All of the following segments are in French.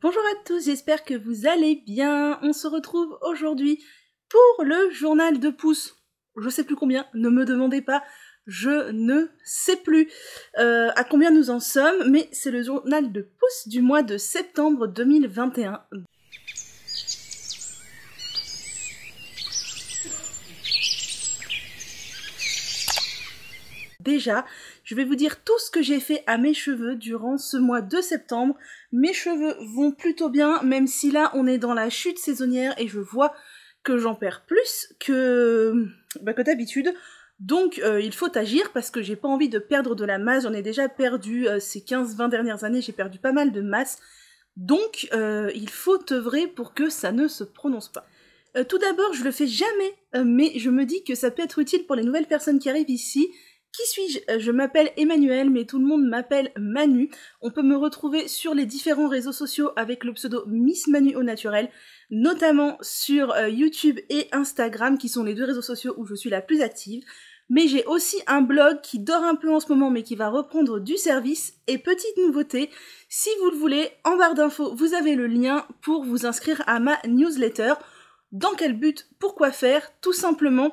Bonjour à tous, j'espère que vous allez bien. On se retrouve aujourd'hui pour le journal de pouce. Je sais plus combien, ne me demandez pas, je ne sais plus euh, à combien nous en sommes, mais c'est le journal de pouce du mois de septembre 2021. Déjà, je vais vous dire tout ce que j'ai fait à mes cheveux durant ce mois de septembre. Mes cheveux vont plutôt bien, même si là on est dans la chute saisonnière et je vois que j'en perds plus que, bah, d'habitude. Donc euh, il faut agir parce que j'ai pas envie de perdre de la masse. J'en ai déjà perdu euh, ces 15-20 dernières années, j'ai perdu pas mal de masse. Donc euh, il faut œuvrer pour que ça ne se prononce pas. tout d'abord, je le fais jamais, mais je me dis que ça peut être utile pour les nouvelles personnes qui arrivent ici qui suis-je euh, Je m'appelle Emmanuel, mais tout le monde m'appelle Manu. On peut me retrouver sur les différents réseaux sociaux avec le pseudo Miss Manu au naturel, notamment sur euh, YouTube et Instagram, qui sont les deux réseaux sociaux où je suis la plus active. Mais j'ai aussi un blog qui dort un peu en ce moment, mais qui va reprendre du service. Et petite nouveauté, si vous le voulez, en barre d'infos, vous avez le lien pour vous inscrire à ma newsletter. Dans quel but Pourquoi faire Tout simplement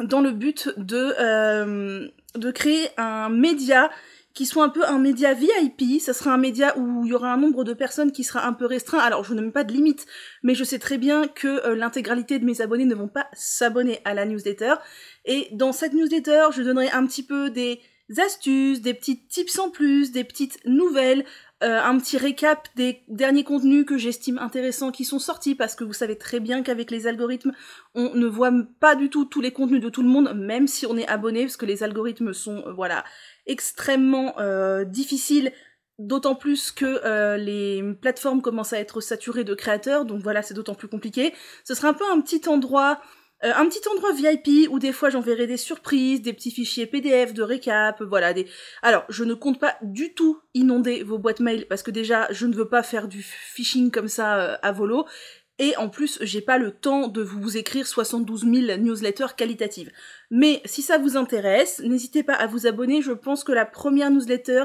dans le but de, euh, de créer un média qui soit un peu un média VIP, ça sera un média où il y aura un nombre de personnes qui sera un peu restreint. Alors je ne mets pas de limite, mais je sais très bien que euh, l'intégralité de mes abonnés ne vont pas s'abonner à la newsletter. Et dans cette newsletter, je donnerai un petit peu des astuces, des petits tips en plus, des petites nouvelles, euh, un petit récap des derniers contenus que j'estime intéressants qui sont sortis, parce que vous savez très bien qu'avec les algorithmes, on ne voit pas du tout tous les contenus de tout le monde, même si on est abonné, parce que les algorithmes sont, euh, voilà, extrêmement euh, difficiles D'autant plus que les plateformes commencent à être saturées de créateurs, donc voilà, c'est d'autant plus compliqué. Ce sera un peu un petit endroit euh, un petit endroit VIP où des fois j'enverrai des surprises, des petits fichiers PDF de récap, euh, voilà. Des... Alors, je ne compte pas du tout inonder vos boîtes mail parce que déjà, je ne veux pas faire du phishing comme ça euh, à volo. Et en plus, j'ai pas le temps de vous écrire 72 000 newsletters qualitatives. Mais si ça vous intéresse, n'hésitez pas à vous abonner. Je pense que la première newsletter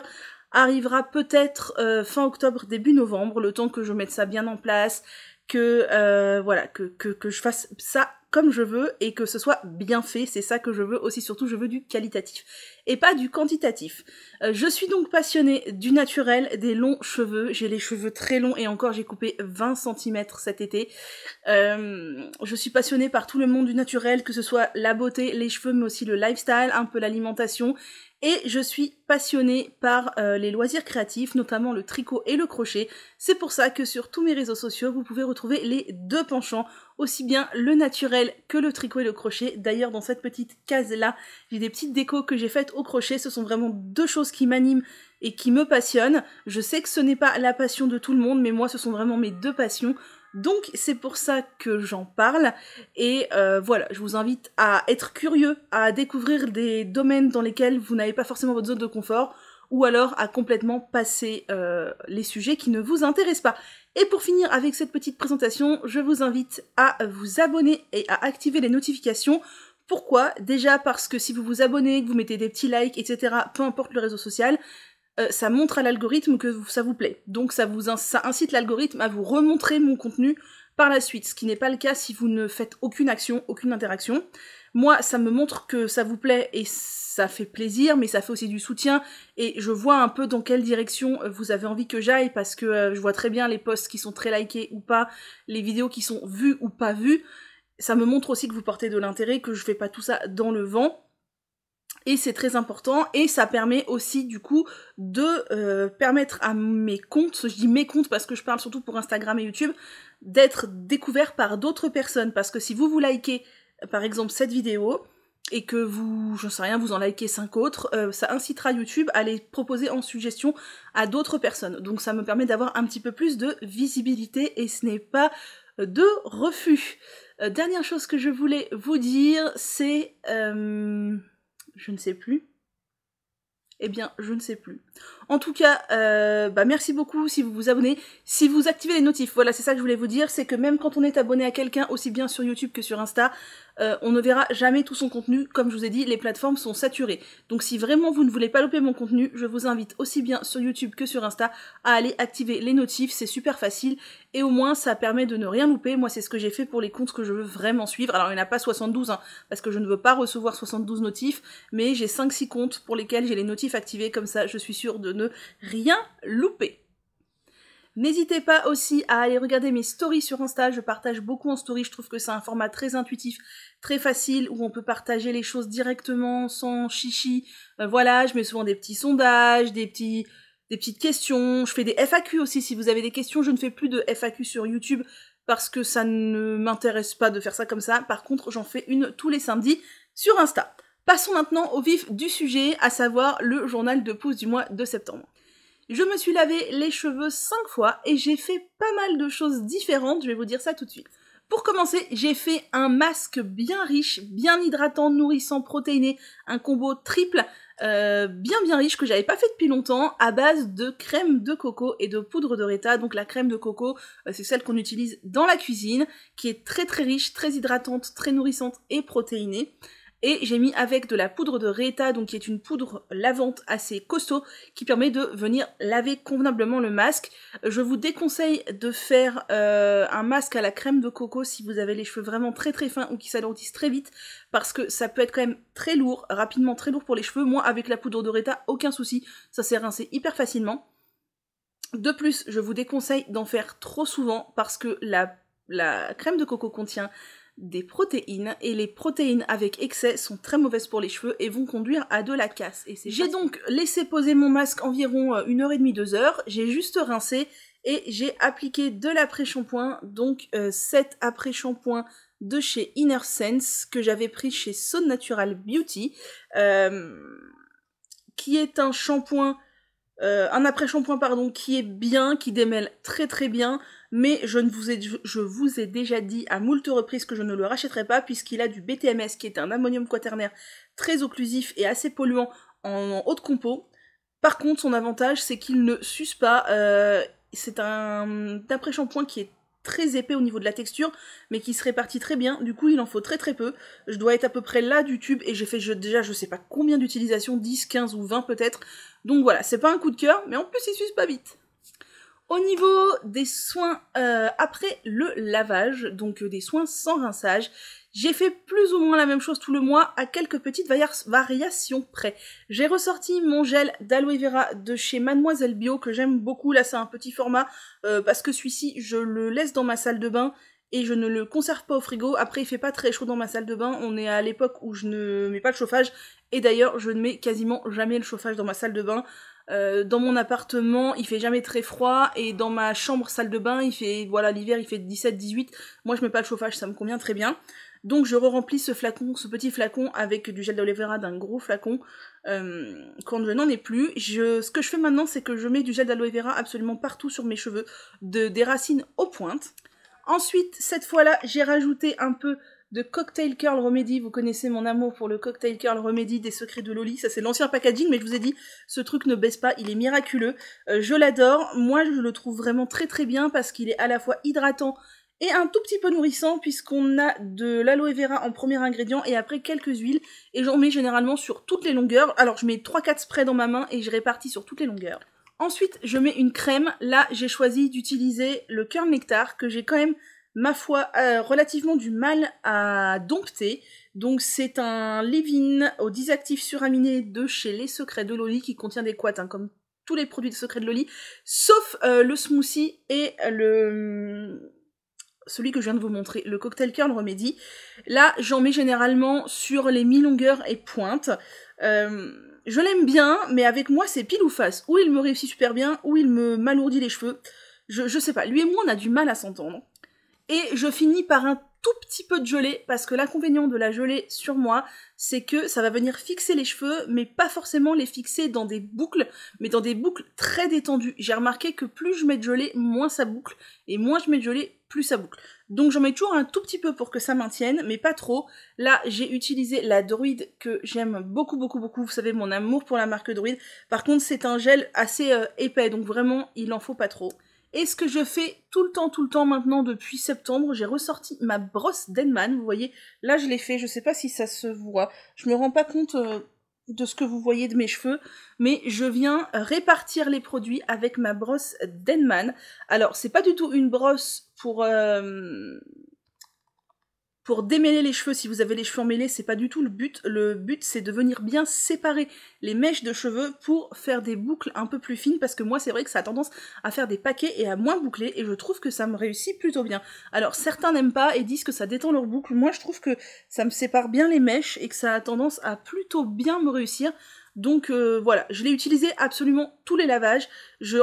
arrivera peut-être fin octobre, début novembre, le temps que je mette ça bien en place, que voilà, que, que, que, je fasse ça comme je veux et que ce soit bien fait, c'est ça que je veux aussi, surtout je veux du qualitatif et pas du quantitatif. Euh, je suis donc passionnée du naturel, des longs cheveux, j'ai les cheveux très longs et encore j'ai coupé 20 cm cet été. Euh, je suis passionnée par tout le monde du naturel, que ce soit la beauté, les cheveux mais aussi le lifestyle, un peu l'alimentation et je suis passionnée par euh, les loisirs créatifs, notamment le tricot et le crochet. C'est pour ça que sur tous mes réseaux sociaux, vous pouvez retrouver les deux penchants, aussi bien le naturel que le tricot et le crochet. D'ailleurs, dans cette petite case-là, j'ai des petites décos que j'ai faites au crochet. Ce sont vraiment deux choses qui m'animent et qui me passionnent. Je sais que ce n'est pas la passion de tout le monde, mais moi, ce sont vraiment mes deux passions. Donc c'est pour ça que j'en parle. Et euh, voilà, je vous invite à être curieux, à découvrir des domaines dans lesquels vous n'avez pas forcément votre zone de confort, ou alors à complètement passer euh, les sujets qui ne vous intéressent pas. Et pour finir avec cette petite présentation, je vous invite à vous abonner et à activer les notifications. Pourquoi Déjà parce que si vous vous abonnez, que vous mettez des petits likes, etc., peu importe le réseau social, euh, ça montre à l'algorithme que ça vous plaît. Donc ça, vous incite l'algorithme à vous remontrer mon contenu par la suite, ce qui n'est pas le cas si vous ne faites aucune action, aucune interaction. Moi, ça me montre que ça vous plaît et ça fait plaisir, mais ça fait aussi du soutien et je vois un peu dans quelle direction euh, vous avez envie que j'aille parce que euh, je vois très bien les posts qui sont très likés ou pas, les vidéos qui sont vues ou pas vues. Ça me montre aussi que vous portez de l'intérêt, que je fais pas tout ça dans le vent et c'est très important et ça permet aussi du coup de euh, permettre à mes comptes, je dis mes comptes parce que je parle surtout pour Instagram et YouTube, d'être découvert par d'autres personnes parce que si vous vous likez par exemple cette vidéo et que vous, je sais rien, vous en likez 5 autres, euh, ça incitera YouTube à les proposer en suggestion à d'autres personnes. Donc ça me permet d'avoir un petit peu plus de visibilité et ce n'est pas euh, de refus. dernière chose que je voulais vous dire, c'est je ne sais plus. Eh bien, je ne sais plus. En tout cas, euh, bah, merci beaucoup si vous vous abonnez, si vous activez les notifs. Voilà, c'est ça que je voulais vous dire, c'est que même quand on est abonné à quelqu'un, aussi bien sur YouTube que sur Insta, euh, on ne verra jamais tout son contenu. Comme je vous ai dit, les plateformes sont saturées. Donc si vraiment vous ne voulez pas louper mon contenu, je vous invite aussi bien sur YouTube que sur Insta à aller activer les notifs, c'est super facile et au moins ça permet de ne rien louper. Moi c'est ce que j'ai fait pour les comptes que je veux vraiment suivre. Alors il n'y en a pas 72 hein, parce que je ne veux pas recevoir 72 notifs, mais j'ai 5-6 comptes pour lesquels j'ai les notifs activés, comme ça je suis sûre de rien louper. N'hésitez pas aussi à aller regarder mes stories sur Insta, je partage beaucoup en story, je trouve que c'est un format très intuitif, très facile, où on peut partager les choses directement, sans chichi. Euh, voilà, je mets souvent des petits sondages, des, petits, des petites questions, je fais des FAQ aussi, si vous avez des questions, je ne fais plus de FAQ sur YouTube, parce que ça ne m'intéresse pas de faire ça comme ça, par contre j'en fais une tous les samedis sur Insta. Passons maintenant au vif du sujet, à savoir le journal de pouce du mois de septembre. Je me suis lavé les cheveux 5 fois et j'ai fait pas mal de choses différentes, je vais vous dire ça tout de suite. Pour commencer, j'ai fait un masque bien riche, bien hydratant, nourrissant, protéiné, un combo triple, euh, bien bien riche que j'avais pas fait depuis longtemps, à base de crème de coco et de poudre de réta. Donc la crème de coco, euh, c'est celle qu'on utilise dans la cuisine, qui est très très riche, très hydratante, très nourrissante et protéinée. Et j'ai mis avec de la poudre de Reta, donc qui est une poudre lavante assez costaud, qui permet de venir laver convenablement le masque. Je vous déconseille de faire euh, un masque à la crème de coco si vous avez les cheveux vraiment très très fins ou qui s'alourdissent très vite, parce que ça peut être quand même très lourd, rapidement très lourd pour les cheveux. Moi, avec la poudre de Reta, aucun souci, ça s'est rincé hyper facilement. De plus, je vous déconseille d'en faire trop souvent parce que la crème de coco contient des protéines et les protéines avec excès sont très mauvaises pour les cheveux et vont conduire à de la casse. Et j'ai donc laissé poser mon masque environ euh, une heure et demie, deux heures. J'ai juste rincé et j'ai appliqué de l'après-shampoing, donc euh, cet après-shampoing de chez Inner Sense que j'avais pris chez So Natural Beauty, euh, qui est un shampoing, un après-shampoing pardon, qui est bien, qui démêle très très bien mais je, ne vous ai, je vous ai déjà dit à moult reprises que je ne le rachèterai pas puisqu'il a du BTMS qui est un ammonium quaternaire très occlusif et assez polluant en, haute compo. Par contre, son avantage, c'est qu'il ne suce pas. Euh, c'est un après-shampoing qui est très épais au niveau de la texture, mais qui se répartit très bien. Du coup, il en faut très très peu. Je dois être à peu près là du tube et j'ai fait je, déjà je sais pas combien d'utilisations, 10, 15 ou 20 peut-être. Donc voilà, c'est pas un coup de cœur, mais en plus il suce pas vite. Au niveau des soins euh, après le lavage, donc euh, des soins sans rinçage, j'ai fait plus ou moins la même chose tout le mois à quelques petites variations près. J'ai ressorti mon gel d'aloe vera de chez Mademoiselle Bio que j'aime beaucoup. Là c'est un petit format euh, parce que celui-ci je le laisse dans ma salle de bain et je ne le conserve pas au frigo. Après, il fait pas très chaud dans ma salle de bain. On est à l'époque où je ne mets pas le chauffage. Et d'ailleurs, je ne mets quasiment jamais le chauffage dans ma salle de bain. Euh, dans mon appartement, il fait jamais très froid et dans ma chambre salle de bain, il fait voilà l'hiver, il fait 17 18. Moi, je mets pas le chauffage, ça me convient très bien. Donc je re-remplis ce flacon, ce petit flacon avec du gel d'aloe vera d'un gros flacon euh, quand je n'en ai plus. Je, ce que je fais maintenant, c'est que je mets du gel d'aloe vera absolument partout sur mes cheveux, de, des racines aux pointes. Ensuite, cette fois-là, j'ai rajouté un peu de Cocktail Curl Remedy. Vous connaissez mon amour pour le Cocktail Curl Remedy des secrets de Loli. Ça, c'est l'ancien packaging, mais je vous ai dit, ce truc ne baisse pas, il est miraculeux. Euh, je l'adore. Moi, je le trouve vraiment très très bien parce qu'il est à la fois hydratant et un tout petit peu nourrissant puisqu'on a de l'aloe vera en premier ingrédient et après quelques huiles et j'en mets généralement sur toutes les longueurs. Alors je mets 3-4 sprays dans ma main et je répartis sur toutes les longueurs. Ensuite je mets une crème, là j'ai choisi d'utiliser le Curl nectar que j'ai quand même ma foi, euh, relativement du mal à dompter. Donc c'est un Levin au disactif suraminé de chez Les Secrets de Loli qui contient des quats, hein, comme tous les produits de Secrets de Loli, sauf euh, le smoothie et le mm, celui que je viens de vous montrer, le Cocktail Curl Remedy. Là, j'en mets généralement sur les mi-longueurs et pointes. Euh, je l'aime bien, mais avec moi, c'est pile ou face. Ou il me réussit super bien, ou il me m'alourdit les cheveux. Je, je sais pas. Lui et moi, on a du mal à s'entendre. Et je finis par un tout petit peu de gelée, parce que l'inconvénient de la gelée sur moi, c'est que ça va venir fixer les cheveux, mais pas forcément les fixer dans des boucles, mais dans des boucles très détendues. J'ai remarqué que plus je mets de gelée, moins ça boucle, et moins je mets de gelée, plus ça boucle. Donc j'en mets toujours un tout petit peu pour que ça maintienne, mais pas trop. Là, j'ai utilisé la druide que j'aime beaucoup, beaucoup, beaucoup. Vous savez mon amour pour la marque druide. Par contre, c'est un gel assez euh, épais, donc vraiment, il en faut pas trop. Et ce que je fais tout le temps, tout le temps maintenant depuis septembre, j'ai ressorti ma brosse Denman. Vous voyez, là je l'ai fait, je sais pas si ça se voit. Je me rends pas compte euh, de ce que vous voyez de mes cheveux, mais je viens répartir les produits avec ma brosse Denman. Alors, c'est pas du tout une brosse pour euh, pour démêler les cheveux si vous avez les cheveux emmêlés, c'est pas du tout le but. Le but c'est de venir bien séparer les mèches de cheveux pour faire des boucles un peu plus fines parce que moi c'est vrai que ça a tendance à faire des paquets et à moins boucler et je trouve que ça me réussit plutôt bien. Alors certains n'aiment pas et disent que ça détend leurs boucles. Moi je trouve que ça me sépare bien les mèches et que ça a tendance à plutôt bien me réussir. Donc euh, voilà, je l'ai utilisé absolument tous les lavages.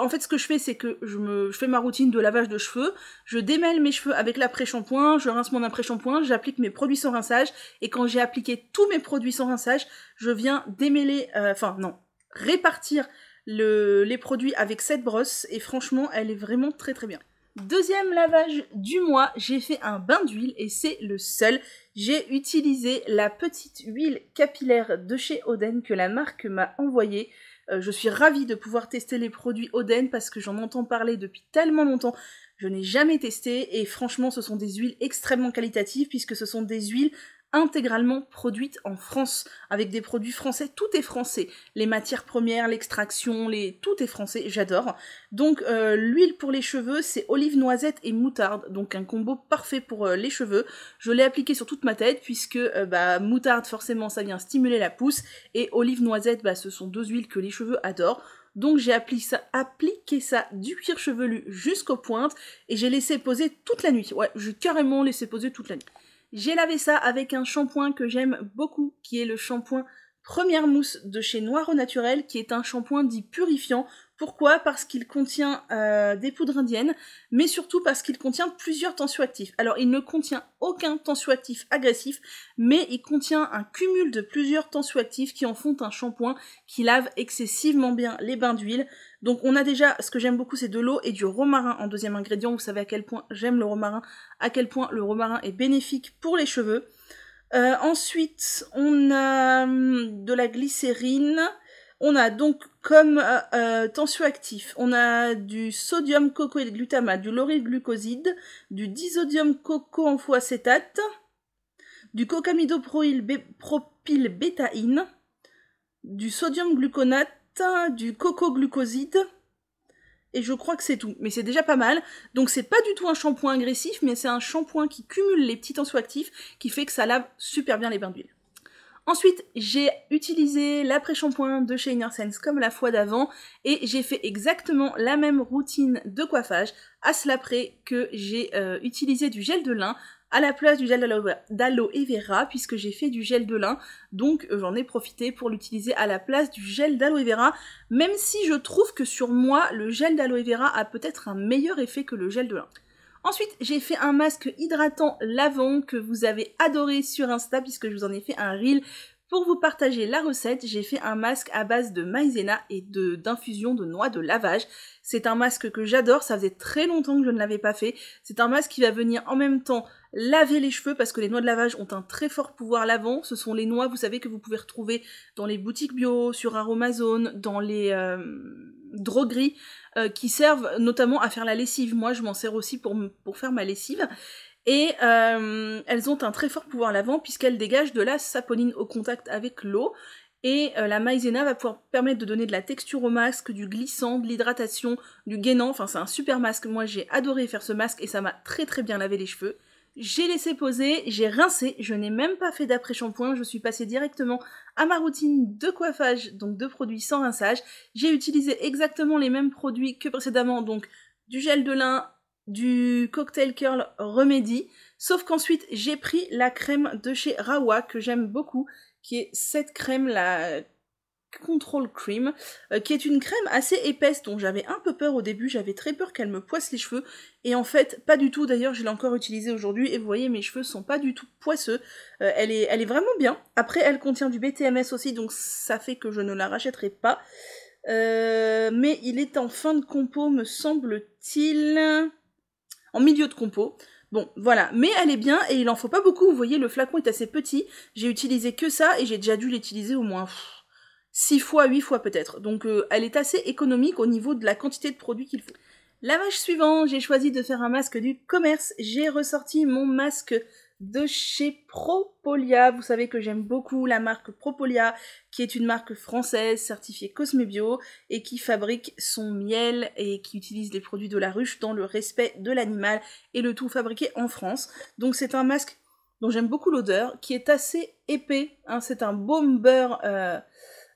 en fait, ce que je fais, c'est que je, me, fais ma routine de lavage de cheveux. Je démêle mes cheveux avec l'après-shampoing, je rince mon après-shampoing, j'applique mes produits sans rinçage. Et quand j'ai appliqué tous mes produits sans rinçage, je viens démêler, euh, enfin non, répartir les produits avec cette brosse. Et franchement, elle est vraiment très très bien. Deuxième lavage du mois, j'ai fait un bain d'huile et c'est le seul. J'ai utilisé la petite huile capillaire de chez Oden que la marque m'a envoyée. Euh, je suis ravie de pouvoir tester les produits Oden parce que j'en entends parler depuis tellement longtemps. Je n'ai jamais testé et franchement ce sont des huiles extrêmement qualitatives puisque ce sont des huiles intégralement produite en France, avec des produits français, tout est français. Les matières premières, l'extraction, les... tout est français, j'adore. Donc euh, l'huile pour les cheveux, c'est olive noisette et moutarde, donc un combo parfait pour euh, les cheveux. Je l'ai appliqué sur toute ma tête, puisque euh, bah, moutarde, forcément, ça vient stimuler la pousse, et olive noisette, bah, ce sont deux huiles que les cheveux adorent. Donc j'ai ça, appliqué ça du cuir chevelu jusqu'aux pointes et j'ai laissé poser toute la nuit. Ouais, j'ai carrément laissé poser toute la nuit. J'ai lavé ça avec un shampoing que j'aime beaucoup, qui est le shampoing Première Mousse de chez Noir au Naturel, qui est un shampoing dit purifiant. Pourquoi Parce qu'il contient euh, des poudres indiennes, mais surtout parce qu'il contient plusieurs tensioactifs. Alors il ne contient aucun tensioactif agressif, mais il contient un cumul de plusieurs tensioactifs qui en font un shampoing qui lave excessivement bien les bains d'huile. Donc on a déjà, ce que j'aime beaucoup, c'est de l'eau et du romarin en deuxième ingrédient. Vous savez à quel point j'aime le romarin, à quel point le romarin est bénéfique pour les cheveux. Euh, ensuite, on a hum, de la glycérine. On a donc comme euh, euh, tensioactif, on a du sodium et glutamate, du glucoside, du disodium coco en du cocamidopropyl du sodium gluconate du coco glucoside Et je crois que c'est tout. Mais c'est déjà pas mal. Donc c'est pas du tout un shampoing agressif, mais c'est un shampoing qui cumule les petits actifs qui fait que ça lave super bien les bains d'huile. Ensuite, j'ai utilisé l'après-shampoing de chez Innersense comme la fois d'avant et j'ai fait exactement la même routine de coiffage à cela près que j'ai euh, utilisé du gel de lin à la place du gel d'aloe vera puisque j'ai fait du gel de lin donc euh, j'en ai profité pour l'utiliser à la place du gel d'aloe vera même si je trouve que sur moi le gel d'aloe vera a peut-être un meilleur effet que le gel de lin. Ensuite, j'ai fait un masque hydratant lavant que vous avez adoré sur Insta puisque je vous en ai fait un reel pour vous partager la recette, j'ai fait un masque à base de maïzena et d'infusion de, noix de lavage. C'est un masque que j'adore, ça faisait très longtemps que je ne l'avais pas fait. C'est un masque qui va venir en même temps laver les cheveux parce que les noix de lavage ont un très fort pouvoir lavant. Ce sont les noix, vous savez, que vous pouvez retrouver dans les boutiques bio, sur Aromazone, dans les euh, drogueries, euh, qui servent notamment à faire la lessive. Moi, je m'en sers aussi pour, pour faire ma lessive. Et euh, elles ont un très fort pouvoir lavant puisqu'elles dégagent de la saponine au contact avec l'eau. Et euh, la maïzena va pouvoir permettre de donner de la texture au masque, du glissant, de l'hydratation, du gainant. Enfin, c'est un super masque. Moi, j'ai adoré faire ce masque et ça m'a très très bien lavé les cheveux. J'ai laissé poser, j'ai rincé, je n'ai même pas fait d'après-shampoing, je suis passée directement à ma routine de coiffage, donc de produits sans rinçage. J'ai utilisé exactement les mêmes produits que précédemment, donc du gel de lin, du Cocktail Curl Remedy. Sauf qu'ensuite, j'ai pris la crème de chez Rawa que j'aime beaucoup, qui est cette crème la Control Cream, euh, qui est une crème assez épaisse dont j'avais un peu peur au début, j'avais très peur qu'elle me poisse les cheveux, et en fait pas du tout, d'ailleurs je l'ai encore utilisée aujourd'hui, et vous voyez mes cheveux sont pas du tout poisseux, euh, elle, est, elle est vraiment bien, après elle contient du BTMS aussi, donc ça fait que je ne la rachèterai pas, euh, mais il est en fin de compo me semble-t-il en milieu de compo. Bon, voilà, mais elle est bien et il en faut pas beaucoup, vous voyez, le flacon est assez petit, j'ai utilisé que ça et j'ai déjà dû l'utiliser au moins 6 fois, 8 fois peut-être. Donc euh, elle est assez économique au niveau de la quantité de produits qu'il faut. Lavage suivant, j'ai choisi de faire un masque du commerce, j'ai ressorti mon masque de chez Propolia. Vous savez que j'aime beaucoup la marque Propolia, qui est une marque française certifiée Cosme Bio et qui fabrique son miel et qui utilise les produits de la ruche dans le respect de l'animal et le tout fabriqué en France. Donc c'est un masque dont j'aime beaucoup l'odeur, qui est assez épais. Hein. c'est un baume euh,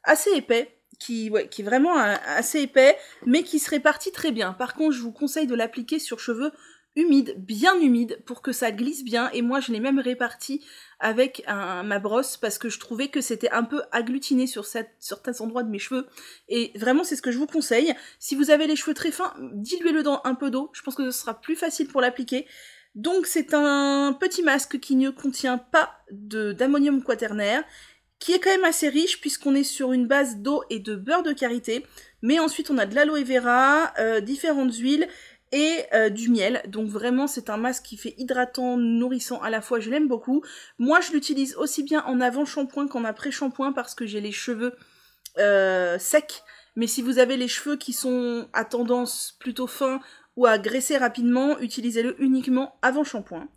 assez épais. Qui, est vraiment euh, assez épais, mais qui se répartit très bien. Par contre, je vous conseille de l'appliquer sur cheveux humide, bien humide, pour que ça glisse bien. Et moi, je l'ai même réparti avec ma brosse parce que je trouvais que c'était un peu agglutiné sur certains endroits de mes cheveux. Et vraiment, c'est ce que je vous conseille. Si vous avez les cheveux très fins, diluez-le dans un peu d'eau. Je pense que ce sera plus facile pour l'appliquer. Donc, c'est un petit masque qui ne contient pas d'ammonium quaternaire qui est quand même assez riche puisqu'on est sur une base d'eau et de beurre de karité. Mais ensuite, on a de l'aloe vera, euh, différentes huiles, et euh, du miel. Donc vraiment c'est un masque qui fait hydratant, nourrissant à la fois, je l'aime beaucoup. Moi je l'utilise aussi bien en avant-shampoing qu'en après-shampoing parce que j'ai les cheveux euh, secs. Mais si vous avez les cheveux qui sont à tendance plutôt fins ou à graisser rapidement, utilisez-le uniquement avant shampoing.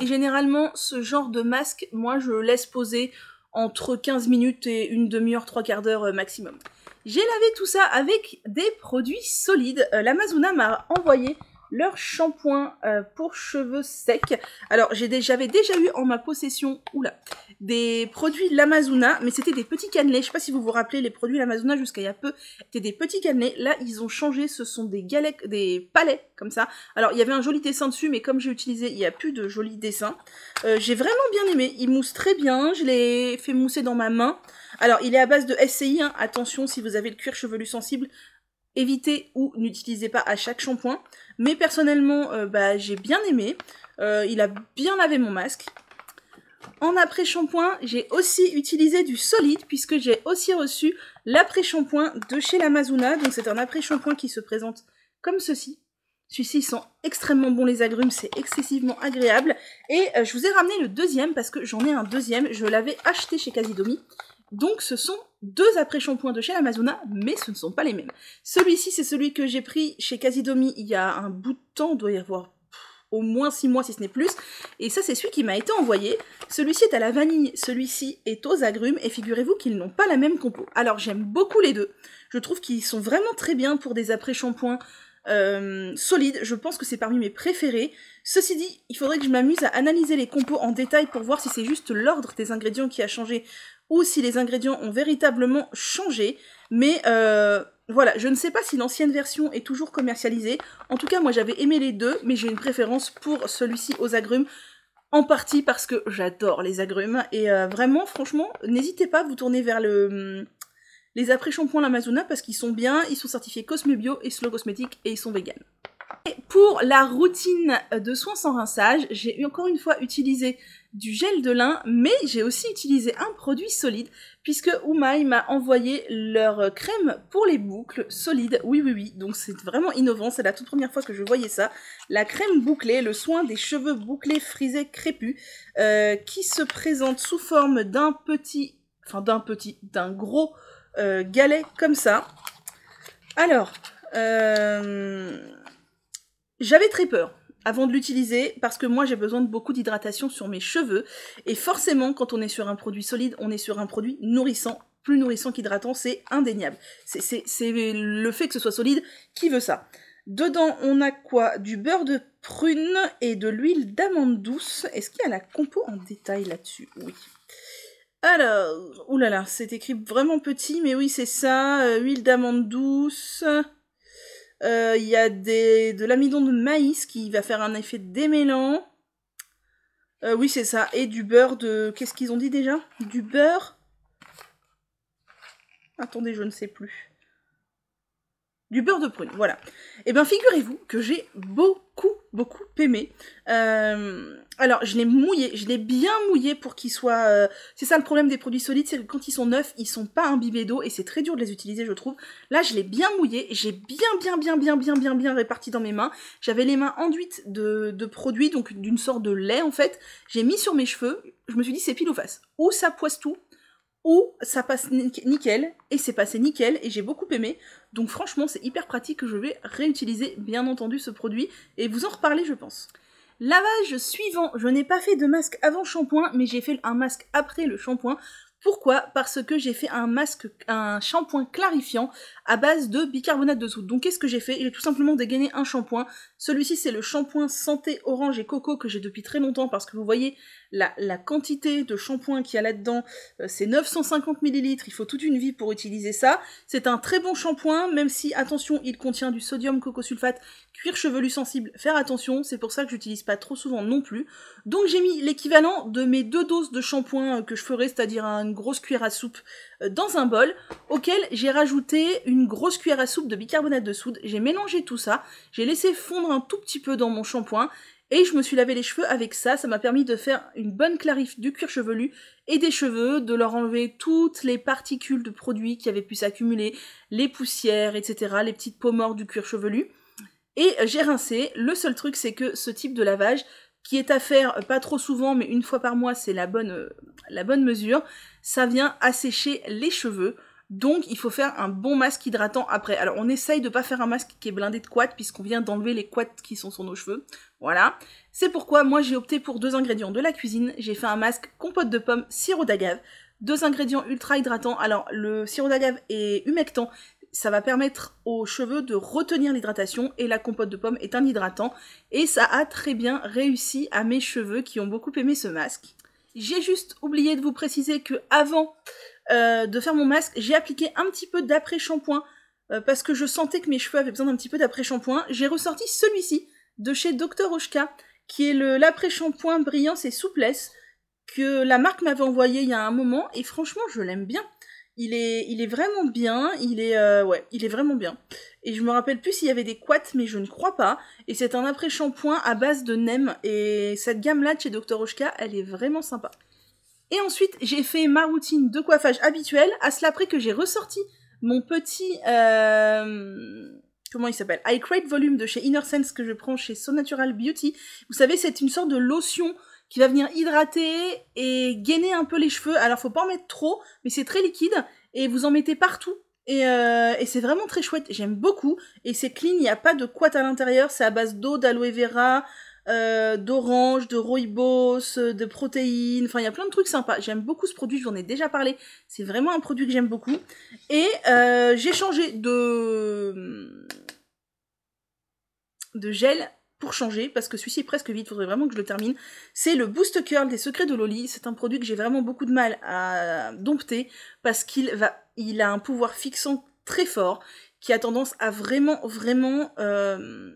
Et généralement, ce genre de masque, moi je laisse poser entre 15 minutes et une demi-heure, trois quarts d'heure euh, maximum. J'ai lavé tout ça avec des produits solides. Euh, L'Amazona m'a envoyé leur shampoing euh, pour cheveux secs. Alors, j'avais déjà, eu en ma possession oula, des produits Lamazuna, mais c'était des petits cannelés. Je sais pas si vous vous rappelez, les produits Lamazuna jusqu'à il y a peu, c'était des petits cannelés. Là, ils ont changé, ce sont des galets, des palais comme ça. Alors, il y avait un joli dessin dessus, mais comme j'ai utilisé, il n'y a plus de joli dessin. Euh, j'ai vraiment bien aimé, il mousse très bien, je l'ai fait mousser dans ma main. Alors, il est à base de SCI, hein. attention si vous avez le cuir chevelu sensible, évitez ou n'utilisez pas à chaque shampoing. Mais personnellement, euh, bah, j'ai bien aimé. Euh, il a bien lavé mon masque. En après-shampoing, j'ai aussi utilisé du solide puisque j'ai aussi reçu l'après-shampoing de chez Lamazuna. Donc c'est un après-shampoing qui se présente comme ceci. Celui-ci sent extrêmement bon les agrumes, c'est excessivement agréable. Et euh, je vous ai ramené le deuxième parce que j'en ai un deuxième, je l'avais acheté chez Casidomi. Donc ce sont deux après-shampoings de chez Amazona, mais ce ne sont pas les mêmes. Celui-ci, c'est celui que j'ai pris chez Casidomi il y a un bout de temps, il doit y avoir au moins 6 mois si ce n'est plus. Et ça, c'est celui qui m'a été envoyé. Celui-ci est à la vanille, celui-ci est aux agrumes, et figurez-vous qu'ils n'ont pas la même compo. Alors j'aime beaucoup les deux. Je trouve qu'ils sont vraiment très bien pour des après-shampoings euh, solide, je pense que c'est parmi mes préférés. Ceci dit, il faudrait que je m'amuse à analyser les compos en détail pour voir si c'est juste l'ordre des ingrédients qui a changé ou si les ingrédients ont véritablement changé. Mais euh, voilà, je ne sais pas si l'ancienne version est toujours commercialisée. En tout cas, moi j'avais aimé les deux, mais j'ai une préférence pour celui-ci aux agrumes en partie parce que j'adore les agrumes et euh, vraiment franchement n'hésitez pas à vous tourner vers le les après-shampoings l'Amazona parce qu'ils sont bien, ils sont certifiés Cosme Bio et Slow Cosmétiques et ils sont vegan. Et pour la routine de soins sans rinçage, j'ai encore une fois utilisé du gel de lin, mais j'ai aussi utilisé un produit solide, puisque Umai m'a envoyé leur crème pour les boucles solide, oui oui oui, donc c'est vraiment innovant, c'est la toute première fois que je voyais ça, la crème bouclée, le soin des cheveux bouclés, frisés, crépus, euh, qui se présente sous forme d'un petit, enfin d'un petit, d'un gros euh, galet comme ça. Alors, euh, j'avais très peur avant de l'utiliser parce que moi j'ai besoin de beaucoup d'hydratation sur mes cheveux et forcément quand on est sur un produit solide, on est sur un produit nourrissant, plus nourrissant qu'hydratant, c'est indéniable. C'est le fait que ce soit solide qui veut ça. Dedans, on a quoi Du beurre de prune et de l'huile d'amande douce. Est-ce qu'il y a la compo en détail là-dessus Oui. Alors, oulala, c'est écrit vraiment petit, mais oui, c'est ça. Euh, huile d'amande douce. Euh, il y a des, de l'amidon de maïs qui va faire un effet démêlant. Euh, oui, c'est ça. Et du beurre de. Qu'est-ce qu'ils ont dit déjà Du beurre Attendez, je ne sais plus du beurre de prune, voilà. Et eh bien figurez-vous que j'ai beaucoup, beaucoup aimé. Euh, alors je l'ai mouillé, je l'ai bien mouillé pour qu'il soit... Euh, c'est ça le problème des produits solides, c'est que quand ils sont neufs, ils sont pas imbibés d'eau et c'est très dur de les utiliser je trouve. Là je l'ai bien mouillé, j'ai bien, bien, bien, bien, bien, bien, bien réparti dans mes mains. J'avais les mains enduites de, produits, donc d'une sorte de lait en fait. J'ai mis sur mes cheveux, je me suis dit c'est pile ou face. Ou ça poisse tout, ou ça passe nickel et c'est passé nickel et j'ai beaucoup aimé. Donc franchement, c'est hyper pratique que je vais réutiliser bien entendu ce produit et vous en reparler, je pense. Lavage suivant, je n'ai pas fait de masque avant shampoing, mais j'ai fait un masque après le shampoing. Pourquoi Parce que j'ai fait un masque, un shampoing clarifiant à base de bicarbonate de soude. Donc qu'est-ce que j'ai fait J'ai tout simplement dégainé un shampoing. Celui-ci c'est le shampoing santé orange et coco que j'ai depuis très longtemps parce que vous voyez la, quantité de shampoing qu'il y a là-dedans, euh, c'est 950 ml, il faut toute une vie pour utiliser ça. C'est un très bon shampoing, même si attention, il contient du sodium cocosulfate, cuir chevelu sensible, faire attention, c'est pour ça que j'utilise pas trop souvent non plus. Donc j'ai mis l'équivalent de mes deux doses de shampoing euh, que je ferai, c'est-à-dire une grosse cuillère à soupe euh, dans un bol auquel j'ai rajouté une grosse cuillère à soupe de bicarbonate de soude. J'ai mélangé tout ça, j'ai laissé fondre un tout petit peu dans mon shampoing et je me suis lavé les cheveux avec ça. Ça m'a permis de faire une bonne clarif du cuir chevelu et des cheveux, de leur enlever toutes les particules de produits qui avaient pu s'accumuler, les poussières, etc., les petites peaux mortes du cuir chevelu. Et euh, j'ai rincé. Le seul truc, c'est que ce type de lavage qui est à faire euh, pas trop souvent, mais une fois par mois, c'est la bonne, euh, la bonne mesure, ça vient assécher les cheveux. Donc il faut faire un bon masque hydratant après. Alors on essaye de pas faire un masque qui est blindé de quats puisqu'on vient d'enlever les quats qui sont sur nos cheveux. Voilà. C'est pourquoi moi j'ai opté pour deux ingrédients de la cuisine. J'ai fait un masque compote de pommes, sirop d'agave deux ingrédients ultra hydratants. Alors, le sirop d'agave est humectant, ça va permettre aux cheveux de retenir l'hydratation et la compote de pomme est un hydratant et ça a très bien réussi à mes cheveux qui ont beaucoup aimé ce masque. J'ai juste oublié de vous préciser que avant euh, de faire mon masque, j'ai appliqué un petit peu d'après-shampoing euh, parce que je sentais que mes cheveux avaient besoin d'un petit peu d'après-shampoing. J'ai ressorti celui-ci de chez Dr. Oshka qui est l'après-shampoing brillance et souplesse que la marque m'avait envoyé il y a un moment et franchement je l'aime bien. Il est, il est vraiment bien, il est, euh, ouais, il est vraiment bien. Et je me rappelle plus s'il y avait des quats, mais je ne crois pas. Et c'est un après-shampoing à base de nem. Et cette gamme-là de chez Dr. Oshka, elle est vraiment sympa. Et ensuite, j'ai fait ma routine de coiffage habituelle, à cela près que j'ai ressorti mon petit... Euh, comment il s'appelle I Create Volume de chez Inner Sense que je prends chez So Natural Beauty. Vous savez, c'est une sorte de lotion qui va venir hydrater et gainer un peu les cheveux. Alors faut pas en mettre trop, mais c'est très liquide et vous en mettez partout. Et, euh, c'est vraiment très chouette, j'aime beaucoup. Et c'est clean, il n'y a pas de quoi à l'intérieur, c'est à base d'eau, d'aloe vera, euh, d'orange, de rooibos, euh, de protéines, enfin il y a plein de trucs sympas. J'aime beaucoup ce produit, je vous en ai déjà parlé. C'est vraiment un produit que j'aime beaucoup. Et j'ai changé de de gel pour changer, parce que celui-ci est presque vite, faudrait vraiment que je le termine. C'est le Boost Curl des Secrets de Loli. C'est un produit que j'ai vraiment beaucoup de mal à dompter, parce qu'il va, il a un pouvoir fixant très fort, qui a tendance à vraiment, vraiment, euh,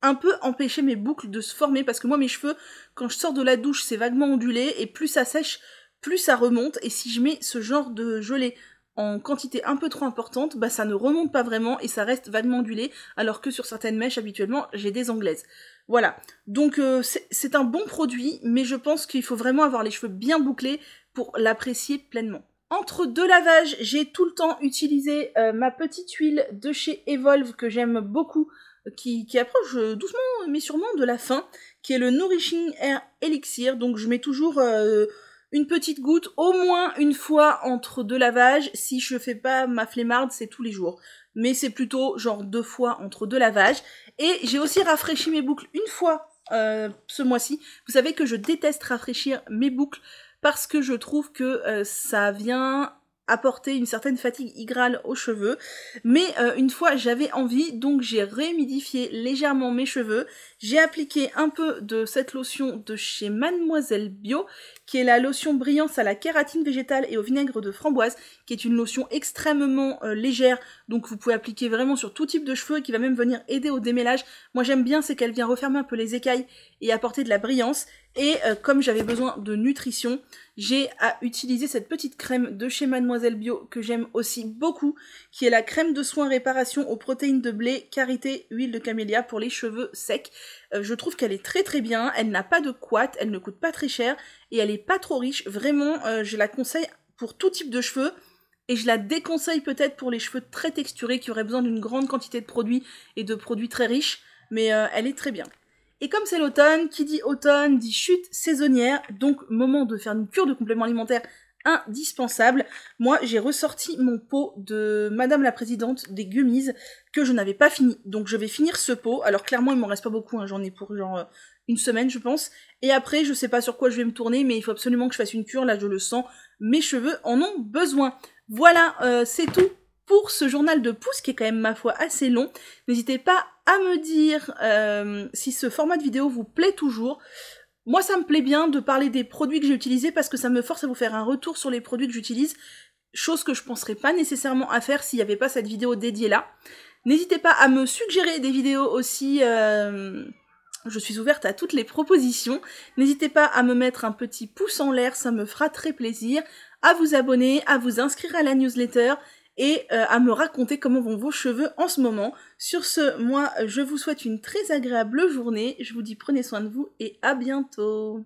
un peu empêcher mes boucles de se former, parce que moi, mes cheveux, quand je sors de la douche, c'est vaguement ondulé, et plus ça sèche, plus ça remonte, et si je mets ce genre de gelée en quantité un peu trop importante, bah ça ne remonte pas vraiment et ça reste vaguement ondulé, alors que sur certaines mèches habituellement j'ai des anglaises. Voilà, donc euh, c'est un bon produit, mais je pense qu'il faut vraiment avoir les cheveux bien bouclés pour l'apprécier pleinement. Entre deux lavages, j'ai tout le temps utilisé euh, ma petite huile de chez Evolve que j'aime beaucoup, qui, approche euh, doucement mais sûrement de la fin, qui est le Nourishing Air Elixir. Donc je mets toujours une petite goutte au moins une fois entre deux lavages. Si je fais pas ma flemmarde, c'est tous les jours. Mais c'est plutôt genre deux fois entre deux lavages. Et j'ai aussi rafraîchi mes boucles une fois euh, ce mois-ci. Vous savez que je déteste rafraîchir mes boucles parce que je trouve que euh, ça vient apporter une certaine fatigue hygrale aux cheveux. Mais euh, une fois j'avais envie, donc j'ai réhumidifié légèrement mes cheveux. J'ai appliqué un peu de cette lotion de chez Mademoiselle Bio qui est la lotion brillance à la kératine végétale et au vinaigre de framboise, qui est une lotion extrêmement euh, légère, donc vous pouvez appliquer vraiment sur tout type de cheveux et qui va même venir aider au démêlage. Moi j'aime bien, c'est qu'elle vient refermer un peu les écailles et apporter de la brillance. Et euh, comme j'avais besoin de nutrition, j'ai à utiliser cette petite crème de chez Mademoiselle Bio que j'aime aussi beaucoup, qui est la crème de soins réparation aux protéines de blé, karité, huile de camélia pour les cheveux secs. Euh, je trouve qu'elle est très très bien, elle n'a pas de quat, elle ne coûte pas très cher, et elle n'est pas trop riche. Vraiment, euh, je la conseille pour tout type de cheveux. Et je la déconseille peut-être pour les cheveux très texturés qui auraient besoin d'une grande quantité de produits et de produits très riches. Mais euh, elle est très bien. Et comme c'est l'automne, qui dit automne dit chute saisonnière, donc moment de faire une cure de compléments alimentaires indispensable. Moi, j'ai ressorti mon pot de Madame la Présidente des gummies que je n'avais pas fini. Donc je vais finir ce pot. Alors clairement, il m'en reste pas beaucoup, hein. j'en ai pour genre euh, une semaine, je pense. Et après, je sais pas sur quoi je vais me tourner, mais il faut absolument que je fasse une cure. Là, je le sens. Mes cheveux en ont besoin. Voilà, euh, c'est tout pour ce journal de pouce qui est quand même ma foi assez long. N'hésitez pas à me dire euh, si ce format de vidéo vous plaît toujours. Moi, ça me plaît bien de parler des produits que j'ai utilisés parce que ça me force à vous faire un retour sur les produits que j'utilise, chose que je penserais pas nécessairement à faire s'il n'y avait pas cette vidéo dédiée là. N'hésitez pas à me suggérer des vidéos aussi. Euh, je suis ouverte à toutes les propositions. N'hésitez pas à me mettre un petit pouce en l'air, ça me fera très plaisir. À vous abonner, à vous inscrire à la newsletter et euh, à me raconter comment vont vos cheveux en ce moment. Sur ce, moi, je vous souhaite une très agréable journée. Je vous dis prenez soin de vous et à bientôt.